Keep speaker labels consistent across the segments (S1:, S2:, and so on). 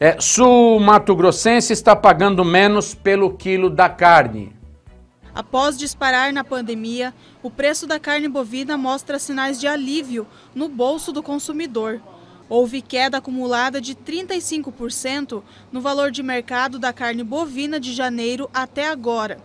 S1: É, sul Mato Grossense está pagando menos pelo quilo da carne.
S2: Após disparar na pandemia, o preço da carne bovina mostra sinais de alívio no bolso do consumidor. Houve queda acumulada de 35% no valor de mercado da carne bovina de janeiro até agora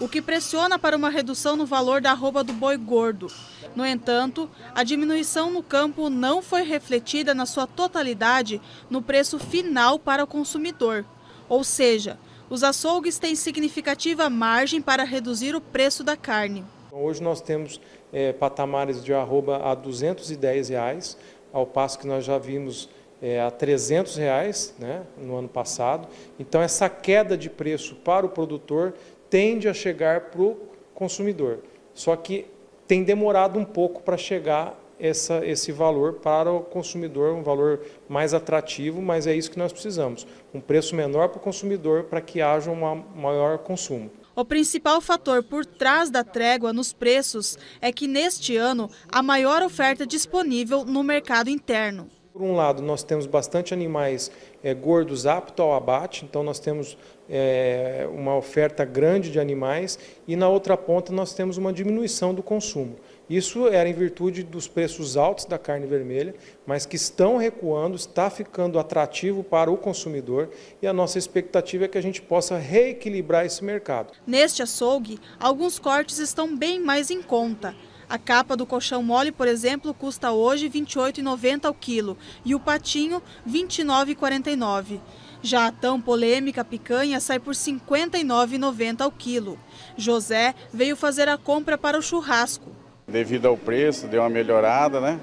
S2: o que pressiona para uma redução no valor da arroba do boi gordo. No entanto, a diminuição no campo não foi refletida na sua totalidade no preço final para o consumidor. Ou seja, os açougues têm significativa margem para reduzir o preço da carne.
S3: Então, hoje nós temos é, patamares de arroba a R$ 210, reais, ao passo que nós já vimos é, a 300 reais né, no ano passado. Então essa queda de preço para o produtor tende a chegar para o consumidor. Só que tem demorado um pouco para chegar essa, esse valor para o consumidor, um valor mais atrativo, mas é isso que nós precisamos: um preço menor para o consumidor para que haja um maior consumo.
S2: O principal fator por trás da trégua nos preços é que neste ano a maior oferta disponível no mercado interno.
S3: Por um lado, nós temos bastante animais é, gordos aptos ao abate, então nós temos é, uma oferta grande de animais, e na outra ponta nós temos uma diminuição do consumo. Isso era em virtude dos preços altos da carne vermelha, mas que estão recuando, está ficando atrativo para o consumidor e a nossa expectativa é que a gente possa reequilibrar esse mercado.
S2: Neste açougue, alguns cortes estão bem mais em conta. A capa do colchão mole, por exemplo, custa hoje R$ 28,90 ao quilo e o patinho R$ 29,49. Já a tão polêmica picanha sai por R$ 59,90 ao quilo. José veio fazer a compra para o churrasco.
S1: Devido ao preço, deu uma melhorada, né?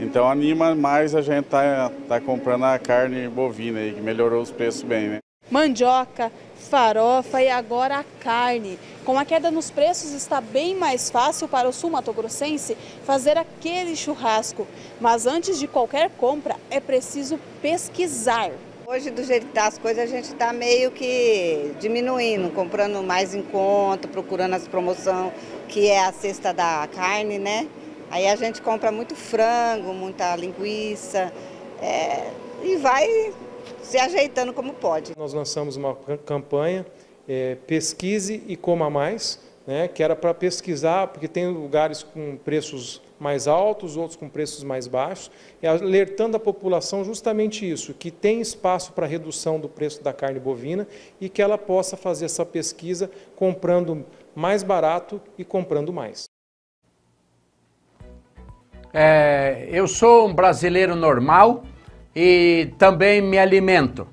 S1: Então anima mais a gente tá, tá comprando a carne bovina aí, que melhorou os preços bem, né?
S2: mandioca, farofa e agora a carne. Com a queda nos preços, está bem mais fácil para o sul matogrossense fazer aquele churrasco. Mas antes de qualquer compra, é preciso pesquisar. Hoje, do jeito que está as coisas, a gente está meio que diminuindo, comprando mais em conta, procurando as promoções, que é a cesta da carne, né? Aí a gente compra muito frango, muita linguiça, é, e vai
S3: se ajeitando como pode. Nós lançamos uma campanha, é, Pesquise e Coma Mais, né, que era para pesquisar, porque tem lugares com preços mais altos, outros com preços mais baixos, e alertando a população justamente isso, que tem espaço para redução do preço da carne bovina e que ela possa fazer essa pesquisa comprando mais barato e comprando mais.
S1: É, eu sou um brasileiro normal, e também me alimento.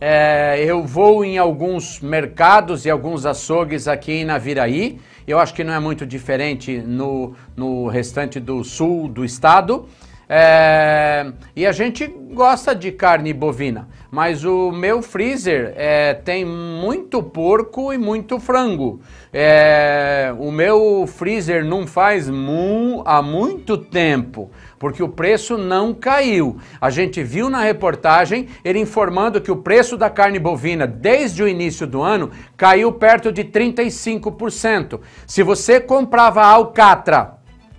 S1: É, eu vou em alguns mercados e alguns açougues aqui em Naviraí. Eu acho que não é muito diferente no, no restante do sul do estado. É, e a gente gosta de carne bovina, mas o meu freezer é, tem muito porco e muito frango. É, o meu freezer não faz mu há muito tempo, porque o preço não caiu. A gente viu na reportagem ele informando que o preço da carne bovina desde o início do ano caiu perto de 35%. Se você comprava alcatra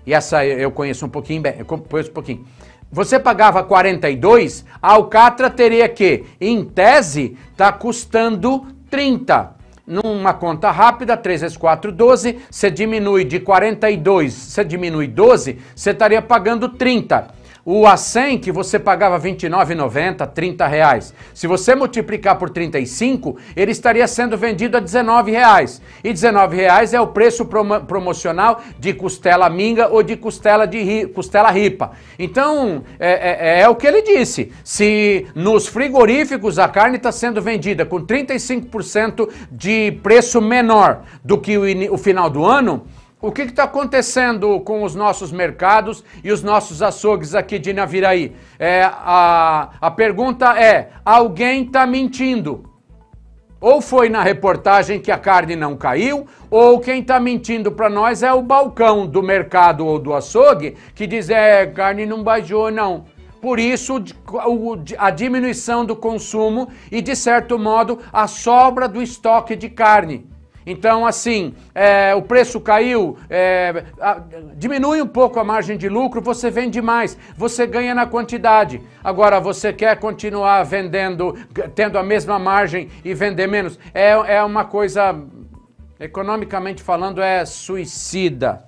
S1: e essa eu conheço um pouquinho bem, eu conheço um pouquinho. Você pagava 42, a Alcatra teria que, em tese, tá custando 30. Numa conta rápida, 3 vezes 4, 12, você diminui de 42, você diminui 12, você estaria pagando 30. O A100 que você pagava R$ 29,90, R$ reais. Se você multiplicar por 35, ele estaria sendo vendido a R$ reais. E R$ reais é o preço promocional de costela minga ou de costela de ri costela ripa. Então, é, é, é, é o que ele disse. Se nos frigoríficos a carne está sendo vendida com 35% de preço menor do que o, o final do ano, o que está acontecendo com os nossos mercados e os nossos açougues aqui de Naviraí? É, a, a pergunta é: alguém está mentindo? Ou foi na reportagem que a carne não caiu, ou quem está mentindo para nós é o balcão do mercado ou do açougue que diz: é, carne não baixou, não. Por isso, a diminuição do consumo e, de certo modo, a sobra do estoque de carne. Então, assim, é, o preço caiu, é, a, diminui um pouco a margem de lucro, você vende mais, você ganha na quantidade. Agora, você quer continuar vendendo, tendo a mesma margem e vender menos? É, é uma coisa, economicamente falando, é suicida.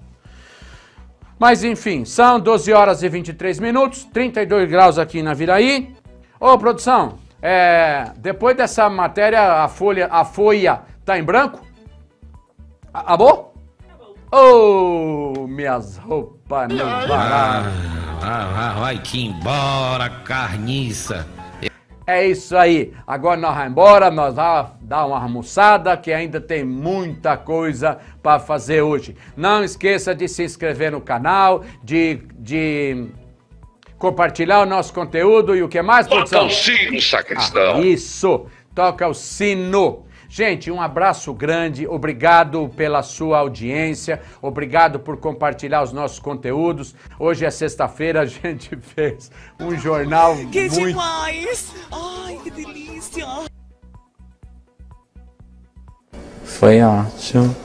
S1: Mas enfim, são 12 horas e 23 minutos, 32 graus aqui na Viraí. Ô, produção, é, depois dessa matéria, a folha, a folha tá em branco? Acabou? Acabou. Oh, minhas roupas não pararam. Ah, ah, ah, vai que embora, carniça. É isso aí. Agora nós vamos embora, nós vamos dar uma almoçada que ainda tem muita coisa para fazer hoje. Não esqueça de se inscrever no canal, de, de compartilhar o nosso conteúdo e o que mais, Toca produção? Toca o sino, sacristão. Ah, isso, toca o sino. Gente, um abraço grande, obrigado pela sua audiência, obrigado por compartilhar os nossos conteúdos. Hoje é sexta-feira, a gente fez um jornal que muito...
S3: demais! Ai, que delícia!
S1: Foi ótimo.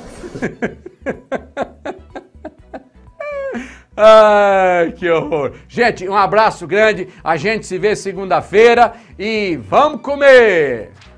S3: Ai,
S1: que horror. Gente, um abraço grande. A gente se vê segunda-feira e vamos comer!